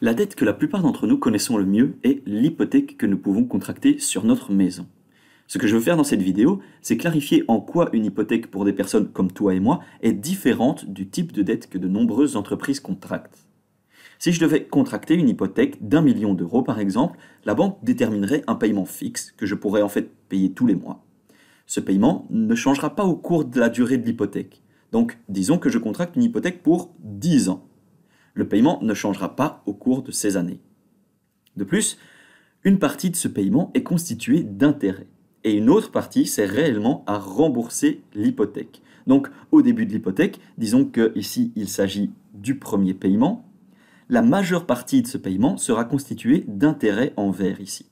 La dette que la plupart d'entre nous connaissons le mieux est l'hypothèque que nous pouvons contracter sur notre maison. Ce que je veux faire dans cette vidéo, c'est clarifier en quoi une hypothèque pour des personnes comme toi et moi est différente du type de dette que de nombreuses entreprises contractent. Si je devais contracter une hypothèque d'un million d'euros par exemple, la banque déterminerait un paiement fixe que je pourrais en fait payer tous les mois. Ce paiement ne changera pas au cours de la durée de l'hypothèque. Donc disons que je contracte une hypothèque pour 10 ans le paiement ne changera pas au cours de ces années. De plus, une partie de ce paiement est constituée d'intérêts et une autre partie sert réellement à rembourser l'hypothèque. Donc au début de l'hypothèque, disons qu'ici, il s'agit du premier paiement, la majeure partie de ce paiement sera constituée d'intérêts en vert, ici.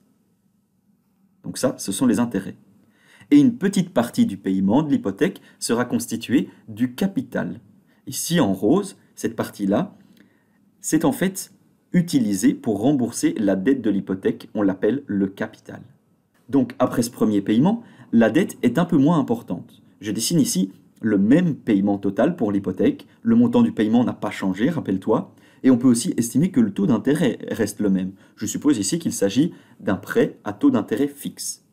Donc ça, ce sont les intérêts. Et une petite partie du paiement de l'hypothèque sera constituée du capital. Ici en rose, cette partie-là, c'est en fait utilisé pour rembourser la dette de l'hypothèque, on l'appelle le capital. Donc après ce premier paiement, la dette est un peu moins importante. Je dessine ici le même paiement total pour l'hypothèque, le montant du paiement n'a pas changé, rappelle-toi, et on peut aussi estimer que le taux d'intérêt reste le même. Je suppose ici qu'il s'agit d'un prêt à taux d'intérêt fixe.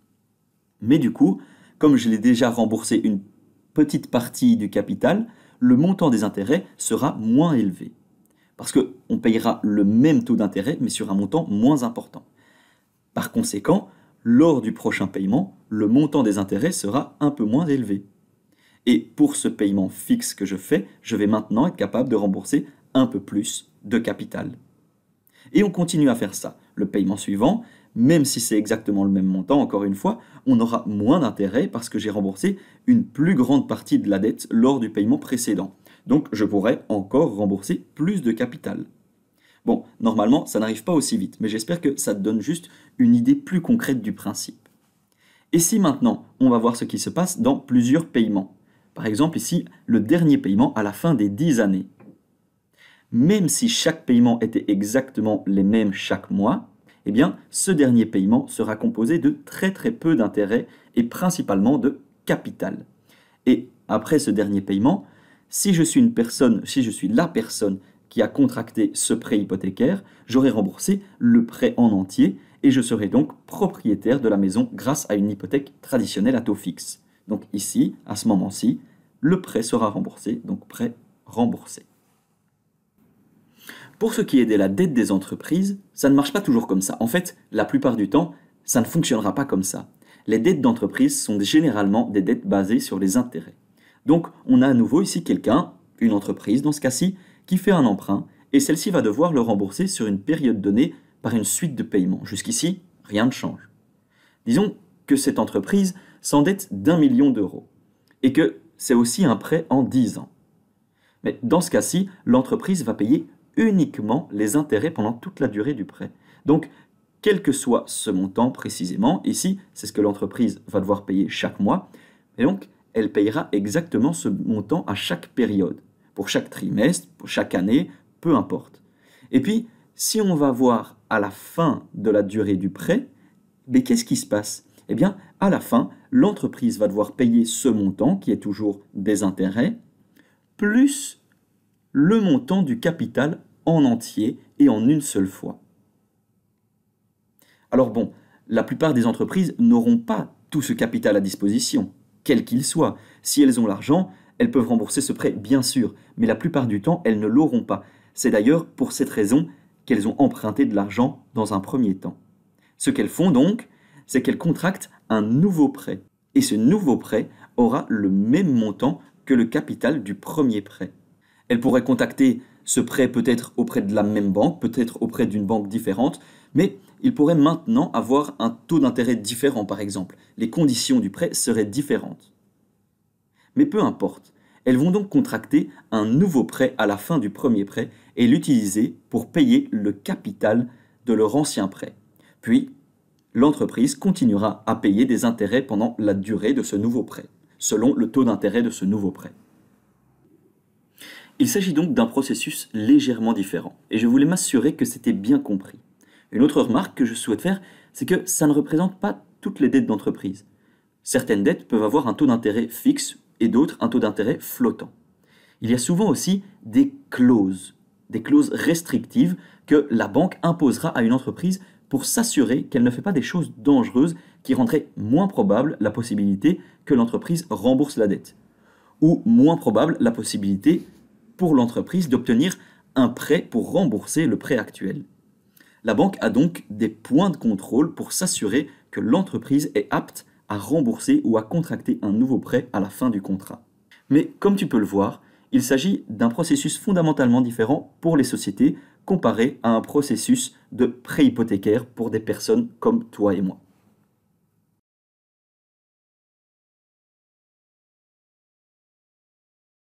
Mais du coup, comme je l'ai déjà remboursé une petite partie du capital, le montant des intérêts sera moins élevé. Parce qu'on payera le même taux d'intérêt, mais sur un montant moins important. Par conséquent, lors du prochain paiement, le montant des intérêts sera un peu moins élevé. Et pour ce paiement fixe que je fais, je vais maintenant être capable de rembourser un peu plus de capital. Et on continue à faire ça. Le paiement suivant, même si c'est exactement le même montant, encore une fois, on aura moins d'intérêt parce que j'ai remboursé une plus grande partie de la dette lors du paiement précédent. Donc je pourrais encore rembourser plus de capital. Bon, normalement, ça n'arrive pas aussi vite, mais j'espère que ça te donne juste une idée plus concrète du principe. Et si maintenant, on va voir ce qui se passe dans plusieurs paiements. Par exemple ici, le dernier paiement à la fin des 10 années. Même si chaque paiement était exactement les mêmes chaque mois, eh bien, ce dernier paiement sera composé de très très peu d'intérêts et principalement de capital. Et après ce dernier paiement, si je suis une personne, si je suis la personne qui a contracté ce prêt hypothécaire, j'aurai remboursé le prêt en entier et je serai donc propriétaire de la maison grâce à une hypothèque traditionnelle à taux fixe. Donc ici, à ce moment-ci, le prêt sera remboursé, donc prêt remboursé. Pour ce qui est de la dette des entreprises, ça ne marche pas toujours comme ça. En fait, la plupart du temps, ça ne fonctionnera pas comme ça. Les dettes d'entreprise sont généralement des dettes basées sur les intérêts. Donc on a à nouveau ici quelqu'un, une entreprise dans ce cas-ci, qui fait un emprunt et celle-ci va devoir le rembourser sur une période donnée par une suite de paiements. Jusqu'ici, rien ne change. Disons que cette entreprise s'endette d'un million d'euros et que c'est aussi un prêt en 10 ans. Mais dans ce cas-ci, l'entreprise va payer uniquement les intérêts pendant toute la durée du prêt. Donc, quel que soit ce montant précisément, ici, c'est ce que l'entreprise va devoir payer chaque mois, et donc elle payera exactement ce montant à chaque période, pour chaque trimestre, pour chaque année, peu importe. Et puis, si on va voir à la fin de la durée du prêt, mais qu'est-ce qui se passe Eh bien, à la fin, l'entreprise va devoir payer ce montant, qui est toujours des intérêts, plus le montant du capital en entier et en une seule fois. Alors bon, la plupart des entreprises n'auront pas tout ce capital à disposition quel qu'il soit. Si elles ont l'argent, elles peuvent rembourser ce prêt, bien sûr, mais la plupart du temps, elles ne l'auront pas. C'est d'ailleurs pour cette raison qu'elles ont emprunté de l'argent dans un premier temps. Ce qu'elles font donc, c'est qu'elles contractent un nouveau prêt. Et ce nouveau prêt aura le même montant que le capital du premier prêt. Elles pourraient contacter ce prêt peut-être auprès de la même banque, peut-être auprès d'une banque différente, mais il pourrait maintenant avoir un taux d'intérêt différent par exemple. Les conditions du prêt seraient différentes. Mais peu importe, elles vont donc contracter un nouveau prêt à la fin du premier prêt et l'utiliser pour payer le capital de leur ancien prêt. Puis, l'entreprise continuera à payer des intérêts pendant la durée de ce nouveau prêt, selon le taux d'intérêt de ce nouveau prêt. Il s'agit donc d'un processus légèrement différent, et je voulais m'assurer que c'était bien compris. Une autre remarque que je souhaite faire, c'est que ça ne représente pas toutes les dettes d'entreprise. Certaines dettes peuvent avoir un taux d'intérêt fixe et d'autres un taux d'intérêt flottant. Il y a souvent aussi des clauses, des clauses restrictives que la banque imposera à une entreprise pour s'assurer qu'elle ne fait pas des choses dangereuses qui rendraient moins probable la possibilité que l'entreprise rembourse la dette, ou moins probable la possibilité pour l'entreprise d'obtenir un prêt pour rembourser le prêt actuel. La banque a donc des points de contrôle pour s'assurer que l'entreprise est apte à rembourser ou à contracter un nouveau prêt à la fin du contrat. Mais comme tu peux le voir, il s'agit d'un processus fondamentalement différent pour les sociétés comparé à un processus de prêt hypothécaire pour des personnes comme toi et moi.